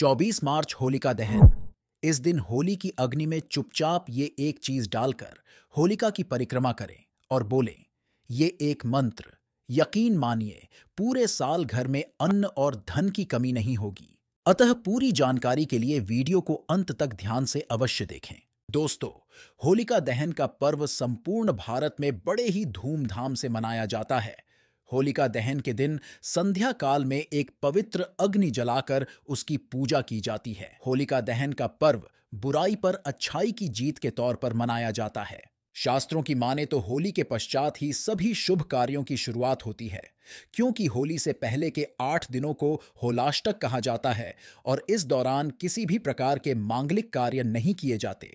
24 मार्च होलिका दहन इस दिन होली की अग्नि में चुपचाप ये एक चीज डालकर होलिका की परिक्रमा करें और बोलें ये एक मंत्र यकीन मानिए पूरे साल घर में अन्न और धन की कमी नहीं होगी अतः पूरी जानकारी के लिए वीडियो को अंत तक ध्यान से अवश्य देखें दोस्तों होलिका दहन का पर्व संपूर्ण भारत में बड़े ही धूमधाम से मनाया जाता है होलिका दहन के दिन संध्या काल में एक पवित्र अग्नि जलाकर उसकी पूजा की जाती है होलिका दहन का पर्व बुराई पर अच्छाई की जीत के तौर पर मनाया जाता है शास्त्रों की माने तो होली के पश्चात ही सभी शुभ कार्यों की शुरुआत होती है क्योंकि होली से पहले के आठ दिनों को होलाष्टक कहा जाता है और इस दौरान किसी भी प्रकार के मांगलिक कार्य नहीं किए जाते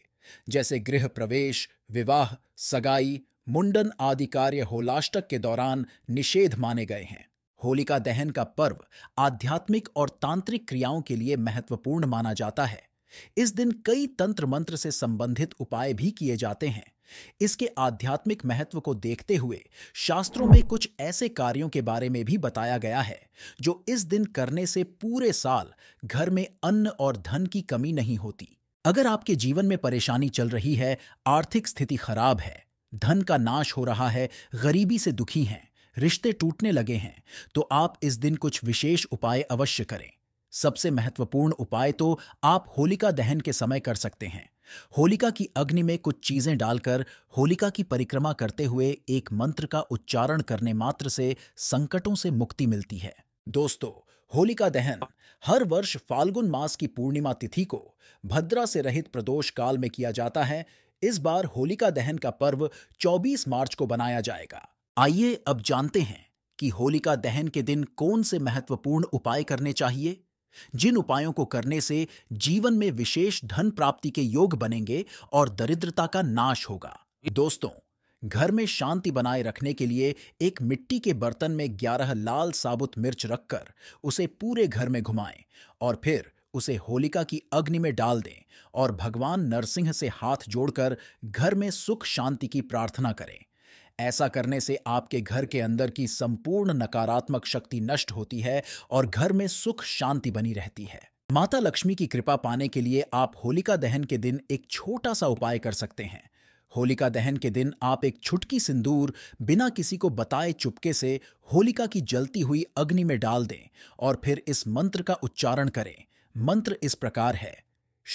जैसे गृह प्रवेश विवाह सगाई मुंडन आदि कार्य होलाष्टक के दौरान निषेध माने गए हैं होलिका दहन का पर्व आध्यात्मिक और तांत्रिक क्रियाओं के लिए महत्वपूर्ण माना जाता है इस दिन कई तंत्र मंत्र से संबंधित उपाय भी किए जाते हैं इसके आध्यात्मिक महत्व को देखते हुए शास्त्रों में कुछ ऐसे कार्यों के बारे में भी बताया गया है जो इस दिन करने से पूरे साल घर में अन्न और धन की कमी नहीं होती अगर आपके जीवन में परेशानी चल रही है आर्थिक स्थिति खराब है धन का नाश हो रहा है गरीबी से दुखी हैं रिश्ते टूटने लगे हैं तो आप इस दिन कुछ विशेष उपाय अवश्य करें सबसे महत्वपूर्ण उपाय तो आप होलिका दहन के समय कर सकते हैं होलिका की अग्नि में कुछ चीजें डालकर होलिका की परिक्रमा करते हुए एक मंत्र का उच्चारण करने मात्र से संकटों से मुक्ति मिलती है दोस्तों होलिका दहन हर वर्ष फाल्गुन मास की पूर्णिमा तिथि को भद्रा से रहित प्रदोष काल में किया जाता है इस बार होलिका दहन का पर्व 24 मार्च को बनाया जाएगा आइए अब जानते हैं कि होलिका दहन के दिन कौन से महत्वपूर्ण उपाय करने चाहिए जिन उपायों को करने से जीवन में विशेष धन प्राप्ति के योग बनेंगे और दरिद्रता का नाश होगा दोस्तों घर में शांति बनाए रखने के लिए एक मिट्टी के बर्तन में ग्यारह लाल साबुत मिर्च रखकर उसे पूरे घर में घुमाएं और फिर उसे होलिका की अग्नि में डाल दें और भगवान नरसिंह से हाथ जोड़कर घर में सुख शांति की प्रार्थना करें ऐसा करने से आपके घर के अंदर की संपूर्ण नकारात्मक शक्ति नष्ट होती है और घर में सुख शांति बनी रहती है माता लक्ष्मी की कृपा पाने के लिए आप होलिका दहन के दिन एक छोटा सा उपाय कर सकते हैं होलिका दहन के दिन आप एक छुटकी सिंदूर बिना किसी को बताए चुपके से होलिका की जलती हुई अग्नि में डाल दें और फिर इस मंत्र का उच्चारण करें मंत्र इस प्रकार है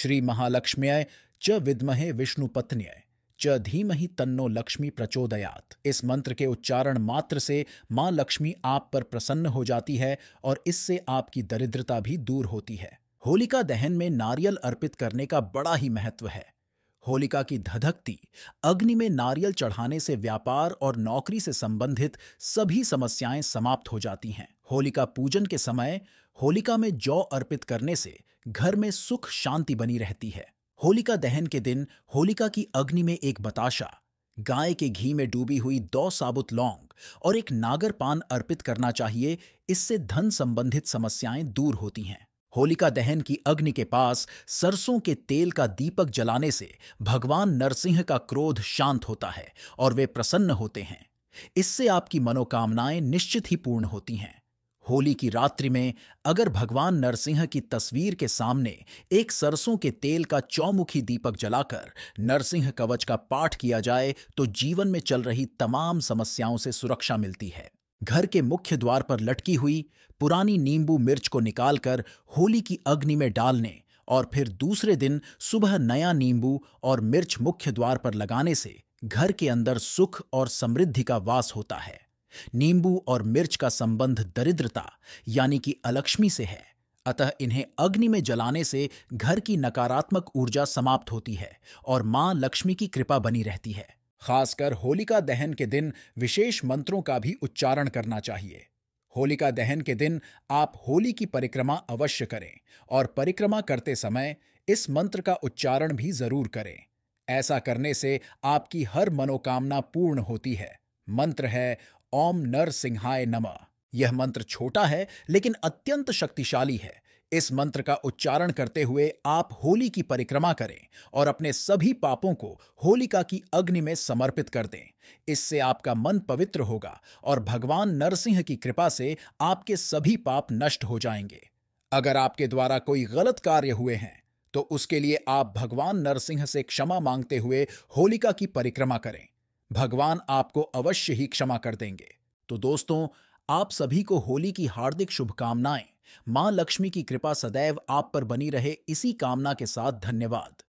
श्री महालक्ष्म्याय च विद्महे विष्णुपत्न्यय च च धीमहि तन्नो लक्ष्मी प्रचोदयात इस मंत्र के उच्चारण मात्र से मां लक्ष्मी आप पर प्रसन्न हो जाती है और इससे आपकी दरिद्रता भी दूर होती है होलिका दहन में नारियल अर्पित करने का बड़ा ही महत्व है होलिका की धधकती अग्नि में नारियल चढ़ाने से व्यापार और नौकरी से संबंधित सभी समस्याएं समाप्त हो जाती हैं होलिका पूजन के समय होलिका में जौ अर्पित करने से घर में सुख शांति बनी रहती है होलिका दहन के दिन होलिका की अग्नि में एक बताशा गाय के घी में डूबी हुई दो साबुत लौंग और एक नागर पान अर्पित करना चाहिए इससे धन संबंधित समस्याएं दूर होती हैं होलिका दहन की अग्नि के पास सरसों के तेल का दीपक जलाने से भगवान नरसिंह का क्रोध शांत होता है और वे प्रसन्न होते हैं इससे आपकी मनोकामनाएं निश्चित ही पूर्ण होती हैं होली की रात्रि में अगर भगवान नरसिंह की तस्वीर के सामने एक सरसों के तेल का चौमुखी दीपक जलाकर नरसिंह कवच का पाठ किया जाए तो जीवन में चल रही तमाम समस्याओं से सुरक्षा मिलती है घर के मुख्य द्वार पर लटकी हुई पुरानी नींबू मिर्च को निकालकर होली की अग्नि में डालने और फिर दूसरे दिन सुबह नया नींबू और मिर्च मुख्य द्वार पर लगाने से घर के अंदर सुख और समृद्धि का वास होता है नींबू और मिर्च का संबंध दरिद्रता यानी कि अलक्ष्मी से है अतः इन्हें अग्नि में जलाने से घर की नकारात्मक ऊर्जा समाप्त होती है और मां लक्ष्मी की कृपा बनी रहती है खासकर होलिका दहन के दिन विशेष मंत्रों का भी उच्चारण करना चाहिए होलिका दहन के दिन आप होली की परिक्रमा अवश्य करें और परिक्रमा करते समय इस मंत्र का उच्चारण भी जरूर करें ऐसा करने से आपकी हर मनोकामना पूर्ण होती है मंत्र है ओम नर सिंहाय नमः यह मंत्र छोटा है लेकिन अत्यंत शक्तिशाली है इस मंत्र का उच्चारण करते हुए आप होली की परिक्रमा करें और अपने सभी पापों को होलिका की अग्नि में समर्पित कर दें इससे आपका मन पवित्र होगा और भगवान नरसिंह की कृपा से आपके सभी पाप नष्ट हो जाएंगे अगर आपके द्वारा कोई गलत कार्य हुए हैं तो उसके लिए आप भगवान नरसिंह से क्षमा मांगते हुए होलिका की परिक्रमा करें भगवान आपको अवश्य ही क्षमा कर देंगे तो दोस्तों आप सभी को होली की हार्दिक शुभकामनाएं मां लक्ष्मी की कृपा सदैव आप पर बनी रहे इसी कामना के साथ धन्यवाद